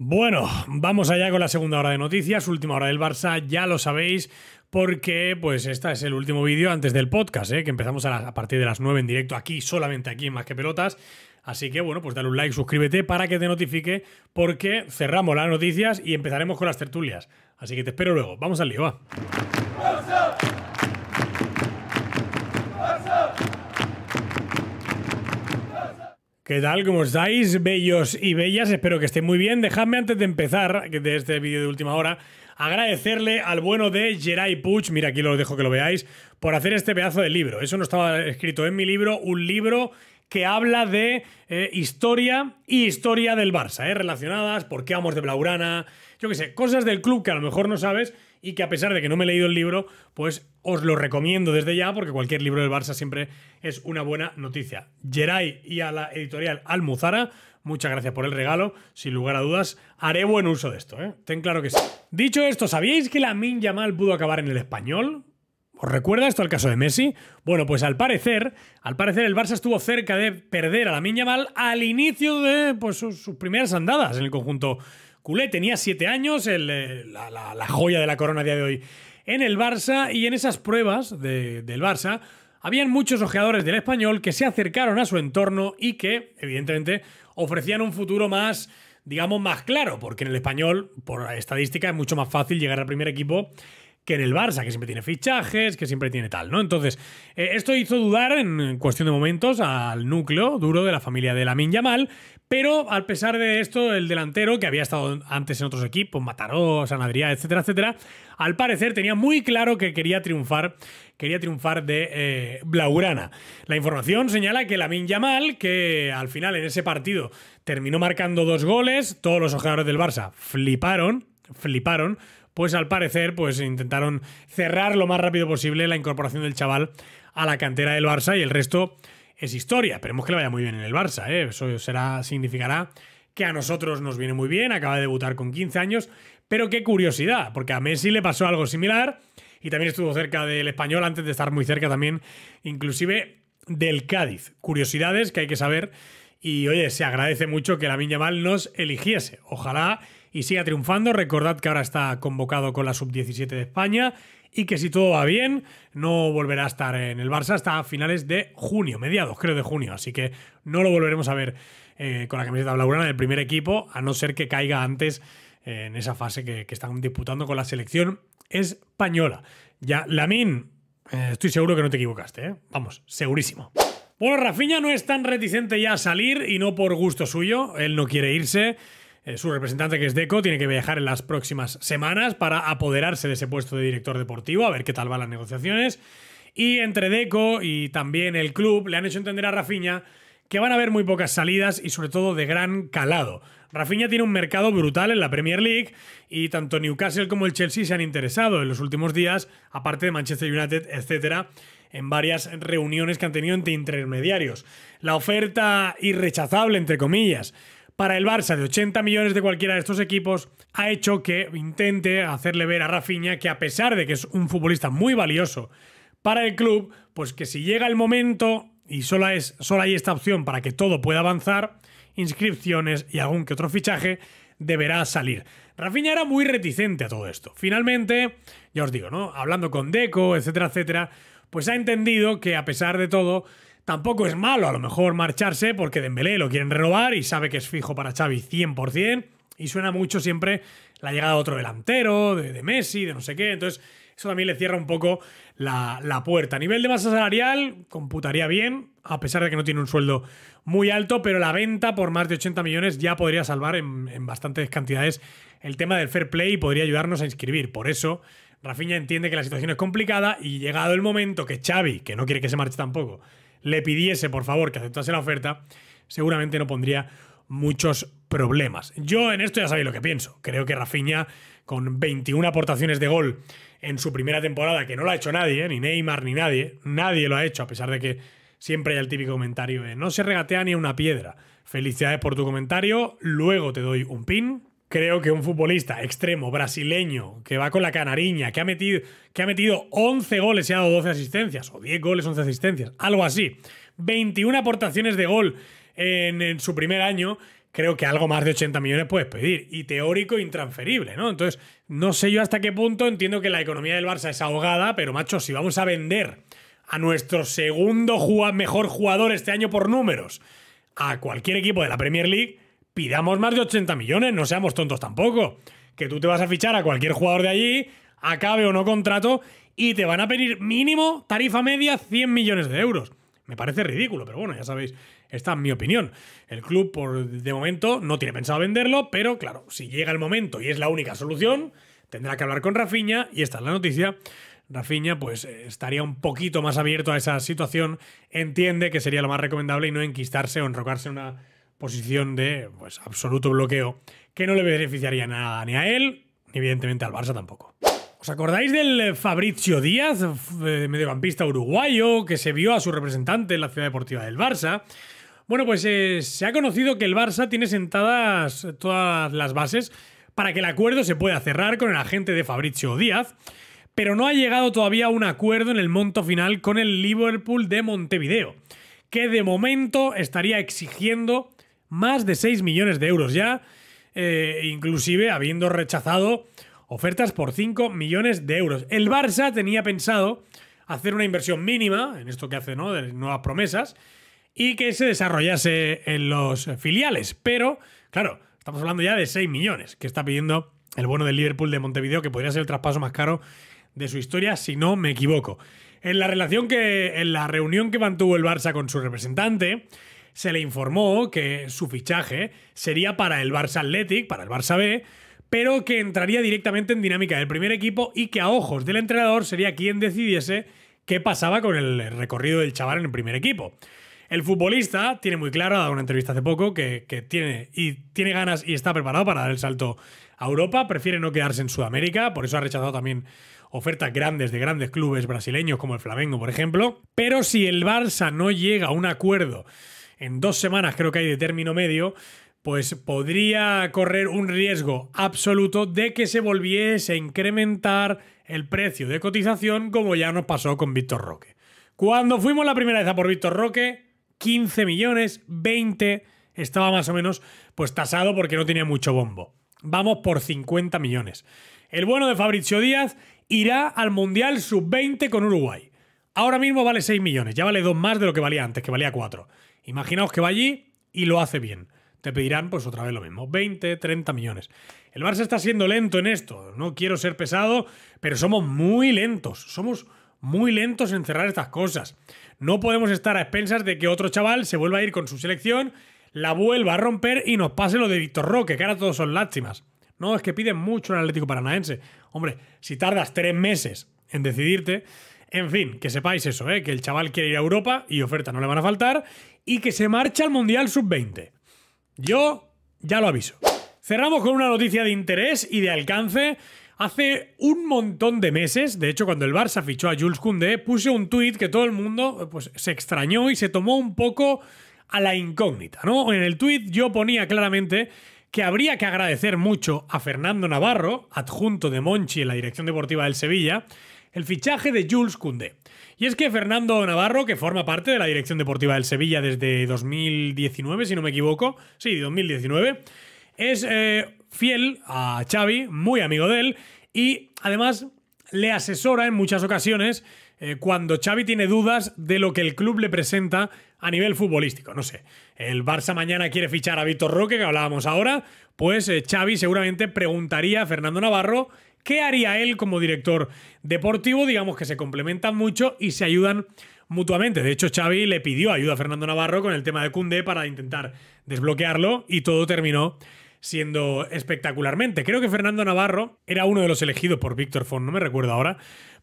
Bueno, vamos allá con la segunda hora de noticias, última hora del Barça, ya lo sabéis, porque pues este es el último vídeo antes del podcast, ¿eh? que empezamos a, partir de las 9 en directo aquí, solamente aquí en Más que Pelotas. Así que bueno, pues dale un like, suscríbete para que te notifique, porque cerramos las noticias y empezaremos con las tertulias. Así que te espero luego, vamos al lío, va. ¿Qué tal? ¿Cómo estáis, bellos y bellas? Espero que estén muy bien. Dejadme antes de empezar de este vídeo de última hora agradecerle al bueno de Geray Puch, mira aquí lo dejo que lo veáis, por hacer este pedazo de libro. Eso no estaba escrito en mi libro, un libro que habla de eh, historia y historia del Barça, ¿eh? relacionadas, por qué vamos de Blaurana, yo qué sé, cosas del club que a lo mejor no sabes y que a pesar de que no me he leído el libro, pues os lo recomiendo desde ya porque cualquier libro del Barça siempre es una buena noticia. Geray y a la editorial Almuzara, muchas gracias por el regalo, sin lugar a dudas, haré buen uso de esto, ¿eh? ten claro que sí. Dicho esto, ¿sabíais que la Min Yamal pudo acabar en el español? ¿Os recuerda esto al caso de Messi? Bueno, pues al parecer, al parecer el Barça estuvo cerca de perder a la Yamal al inicio de pues, sus primeras andadas en el conjunto culé, tenía 7 años, eh, la, joya de la corona a día de hoy, en el Barça y en esas pruebas del Barça. Habían muchos ojeadores del español que se acercaron a su entorno y que, evidentemente, ofrecían un futuro más, digamos, más claro, porque en el español, por estadística, es mucho más fácil llegar al primer equipo que en el Barça, que siempre tiene fichajes, que siempre tiene tal, ¿no? Entonces, eh, esto hizo dudar en cuestión de momentos al núcleo duro de la familia de Lamin Yamal, pero al pesar de esto, el delantero, que había estado antes en otros equipos, Mataró, San etcétera, etcétera, al parecer tenía muy claro que quería triunfar, quería triunfar de eh, Blaurana. La información señala que Lamin Yamal, que al final en ese partido terminó marcando dos goles, todos los ojeadores del Barça fliparon, fliparon pues al parecer pues intentaron cerrar lo más rápido posible la incorporación del chaval a la cantera del Barça y el resto es historia. Esperemos que le vaya muy bien en el Barça, ¿eh? eso será, significará que a nosotros nos viene muy bien, acaba de debutar con 15 años, pero qué curiosidad, porque a Messi le pasó algo similar y también estuvo cerca del español antes de estar muy cerca también, inclusive del Cádiz. Curiosidades que hay que saber y oye, se agradece mucho que la Miña nos eligiese. Ojalá y siga triunfando. Recordad que ahora está convocado con la sub-17 de España y que si todo va bien, no volverá a estar en el Barça hasta finales de junio, mediados creo de junio, así que no lo volveremos a ver eh, con la camiseta blaugrana del primer equipo, a no ser que caiga antes eh, en esa fase que, están disputando con la selección española. Ya, Lamín, eh, estoy seguro que no te equivocaste, vamos, segurísimo. Bueno, Rafinha no es tan reticente ya a salir y no por gusto suyo, él no quiere irse. Eh, su representante, que es Deco, tiene que viajar en las próximas semanas para apoderarse de ese puesto de director deportivo, a ver qué tal van las negociaciones. Y entre Deco y también el club le han hecho entender a Rafinha que van a haber muy pocas salidas y sobre todo de gran calado. Rafinha tiene un mercado brutal en la Premier League y tanto Newcastle como el Chelsea se han interesado en los últimos días, aparte de Manchester United, etcétera, en varias reuniones que han tenido entre intermediarios. La oferta irrechazable, entre comillas, para el Barça de 80 millones de cualquiera de estos equipos ha hecho que intente hacerle ver a Rafinha que a pesar de que es un futbolista muy valioso para el club, pues que si llega el momento y solo, es, hay esta opción para que todo pueda avanzar, inscripciones y algún que otro fichaje, deberá salir. Rafinha era muy reticente a todo esto. Finalmente, ya os digo, ¿no? Hablando con Deco, etcétera, etcétera, pues ha entendido que a pesar de todo, Tampoco es malo a lo mejor marcharse porque Dembélé lo quieren renovar y sabe que es fijo para Xavi 100% y suena mucho siempre la llegada de otro delantero, de, Messi, de no sé qué. Entonces, eso también le cierra un poco la, puerta. A nivel de masa salarial, computaría bien, a pesar de que no tiene un sueldo muy alto, pero la venta por más de 80 millones ya podría salvar en, bastantes cantidades el tema del fair play y podría ayudarnos a inscribir. Por eso, Rafinha entiende que la situación es complicada y llegado el momento que Xavi, que no quiere que se marche tampoco, le pidiese, por favor, que aceptase la oferta, seguramente no pondría muchos problemas. Yo en esto ya sabéis lo que pienso. Creo que Rafinha, con 21 aportaciones de gol en su primera temporada, que no lo ha hecho nadie, ni Neymar ni nadie, nadie lo ha hecho, a pesar de que siempre hay el típico comentario de no se regatea ni una piedra. Felicidades por tu comentario, luego te doy un pin, creo que un futbolista extremo brasileño que va con la canariña, que ha metido, que ha metido 11 goles y ha dado 12 asistencias, o 10 goles, 11 asistencias, algo así, 21 aportaciones de gol en, en su primer año, creo que algo más de 80 millones puedes pedir. Y teórico intransferible, ¿no? Entonces, no sé yo hasta qué punto entiendo que la economía del Barça es ahogada, pero macho, si vamos a vender a nuestro segundo mejor jugador este año por números a cualquier equipo de la Premier League, pidamos más de 80 millones, no seamos tontos tampoco. Que tú te vas a fichar a cualquier jugador de allí, acabe o no contrato, y te van a pedir mínimo tarifa media 100 millones de euros. Me parece ridículo, pero bueno, ya sabéis, esta es mi opinión. El club, por de momento, no tiene pensado venderlo, pero claro, si llega el momento y es la única solución, tendrá que hablar con Rafiña, y esta es la noticia. Rafiña, pues estaría un poquito más abierto a esa situación, entiende que sería lo más recomendable y no enquistarse o enrocarse en una posición de pues, absoluto bloqueo que no le beneficiaría nada ni a él, ni evidentemente al Barça tampoco. ¿Os acordáis del Fabricio Díaz, eh, mediocampista uruguayo, que se vio a su representante en la ciudad deportiva del Barça? Bueno, pues eh, se ha conocido que el Barça tiene sentadas todas las bases para que el acuerdo se pueda cerrar con el agente de Fabricio Díaz, pero no ha llegado todavía a un acuerdo en el monto final con el Liverpool de Montevideo, que de momento estaría exigiendo más de 6 millones de euros ya, eh, inclusive habiendo rechazado ofertas por 5 millones de euros. El Barça tenía pensado hacer una inversión mínima en esto que hace, ¿no? De nuevas promesas y que se desarrollase en los filiales. Pero, claro, estamos hablando ya de 6 millones que está pidiendo el bono del Liverpool de Montevideo, que podría ser el traspaso más caro de su historia, si no me equivoco. En la relación que. En la reunión que mantuvo el Barça con su representante, se le informó que su fichaje sería para el Barça Athletic, para el Barça B, pero que entraría directamente en dinámica del primer equipo y que a ojos del entrenador sería quien decidiese qué pasaba con el recorrido del chaval en el primer equipo. El futbolista tiene muy claro, ha dado una entrevista hace poco, que, tiene, y tiene ganas y está preparado para dar el salto a Europa, prefiere no quedarse en Sudamérica, por eso ha rechazado también ofertas grandes de grandes clubes brasileños como el Flamengo, por ejemplo. Pero si el Barça no llega a un acuerdo en dos semanas creo que hay de término medio, pues podría correr un riesgo absoluto de que se volviese a incrementar el precio de cotización como ya nos pasó con Víctor Roque. Cuando fuimos la primera vez a por Víctor Roque, 15 millones, 20 estaba más o menos pues tasado porque no tenía mucho bombo. Vamos por 50 millones. El bueno de Fabricio Díaz irá al Mundial Sub-20 con Uruguay. Ahora mismo vale 6 millones, ya vale 2 más de lo que valía antes, que valía 4. Imaginaos que va allí y lo hace bien. Te pedirán pues otra vez lo mismo, 20, 30 millones. El Barça está siendo lento en esto, no quiero ser pesado, pero somos muy lentos, somos muy lentos en cerrar estas cosas. No podemos estar a expensas de que otro chaval se vuelva a ir con su selección, la vuelva a romper y nos pase lo de Víctor Roque, que ahora todos son lástimas. No, es que piden mucho el Atlético Paranaense. Hombre, si tardas tres meses en decidirte, en fin, que sepáis eso, ¿eh? que el chaval quiere ir a Europa y oferta no le van a faltar y que se marcha al Mundial Sub-20. Yo ya lo aviso. Cerramos con una noticia de interés y de alcance. Hace un montón de meses, de hecho cuando el Barça fichó a Jules Koundé, puse un tuit que todo el mundo pues, se extrañó y se tomó un poco a la incógnita, ¿no? En el tuit yo ponía claramente que habría que agradecer mucho a Fernando Navarro, adjunto de Monchi en la dirección deportiva del Sevilla, el fichaje de Jules Koundé. Y es que Fernando Navarro, que forma parte de la Dirección Deportiva del Sevilla desde 2019, si no me equivoco, sí, 2019, es eh, fiel a Xavi, muy amigo de él, y además le asesora en muchas ocasiones eh, cuando Xavi tiene dudas de lo que el club le presenta a nivel futbolístico. No sé, el Barça mañana quiere fichar a Víctor Roque, que hablábamos ahora, pues eh, Xavi seguramente preguntaría a Fernando Navarro ¿Qué haría él como director deportivo? Digamos que se complementan mucho y se ayudan mutuamente. De hecho, Xavi le pidió ayuda a Fernando Navarro con el tema de Cunde para intentar desbloquearlo y todo terminó siendo espectacularmente. Creo que Fernando Navarro era uno de los elegidos por Víctor Font, no me recuerdo ahora,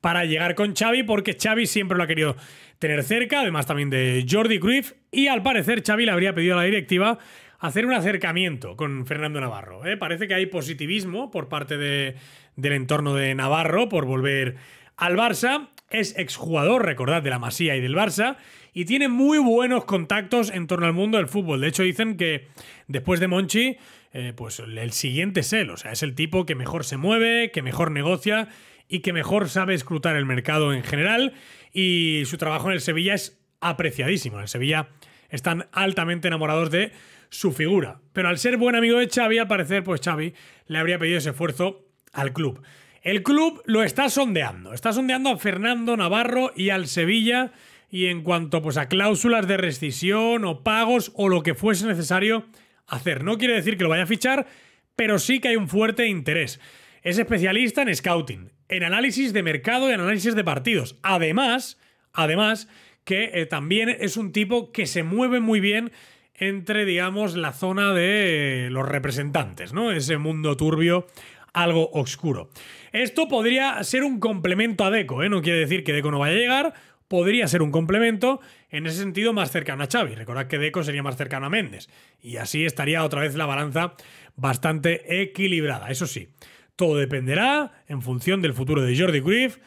para llegar con Xavi porque Xavi siempre lo ha querido tener cerca, además también de Jordi Cruyff y al parecer Xavi le habría pedido a la directiva hacer un acercamiento con Fernando Navarro. ¿eh? Parece que hay positivismo por parte del entorno de Navarro por volver al Barça. Es exjugador, recordad, de la Masía y del Barça, y tiene muy buenos contactos en torno al mundo del fútbol. De hecho, dicen que después de Monchi, eh, pues el siguiente es él. O sea, es el tipo que mejor se mueve, que mejor negocia y que mejor sabe escrutar el mercado en general. Y su trabajo en el Sevilla es apreciadísimo. En el Sevilla están altamente enamorados de su figura. Pero al ser buen amigo de Xavi, al parecer, pues Xavi le habría pedido ese esfuerzo al club. El club lo está sondeando. Está sondeando a Fernando Navarro y al Sevilla. Y en cuanto pues, a cláusulas de rescisión o pagos o lo que fuese necesario hacer. No quiere decir que lo vaya a fichar, pero sí que hay un fuerte interés. Es especialista en scouting, en análisis de mercado y en análisis de partidos. Además, además que eh, también es un tipo que se mueve muy bien entre, digamos, la zona de los representantes, ¿no? Ese mundo turbio algo oscuro. Esto podría ser un complemento a Deco, ¿eh? no quiere decir que Deco no vaya a llegar, podría ser un complemento en ese sentido más cercano a Xavi. Recordad que Deco sería más cercano a Méndez y así estaría otra vez la balanza bastante equilibrada. Eso sí, todo dependerá en función del futuro de Jordi Griff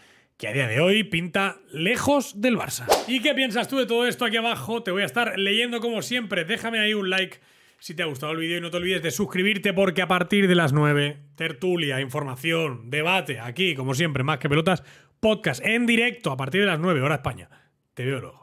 que a día de hoy pinta lejos del Barça. ¿Y qué piensas tú de todo esto aquí abajo? Te voy a estar leyendo como siempre. Déjame ahí un like si te ha gustado el vídeo y no te olvides de suscribirte porque a partir de las 9, tertulia, información, debate, aquí como siempre, más que pelotas, podcast en directo a partir de las 9, hora España. Te veo luego.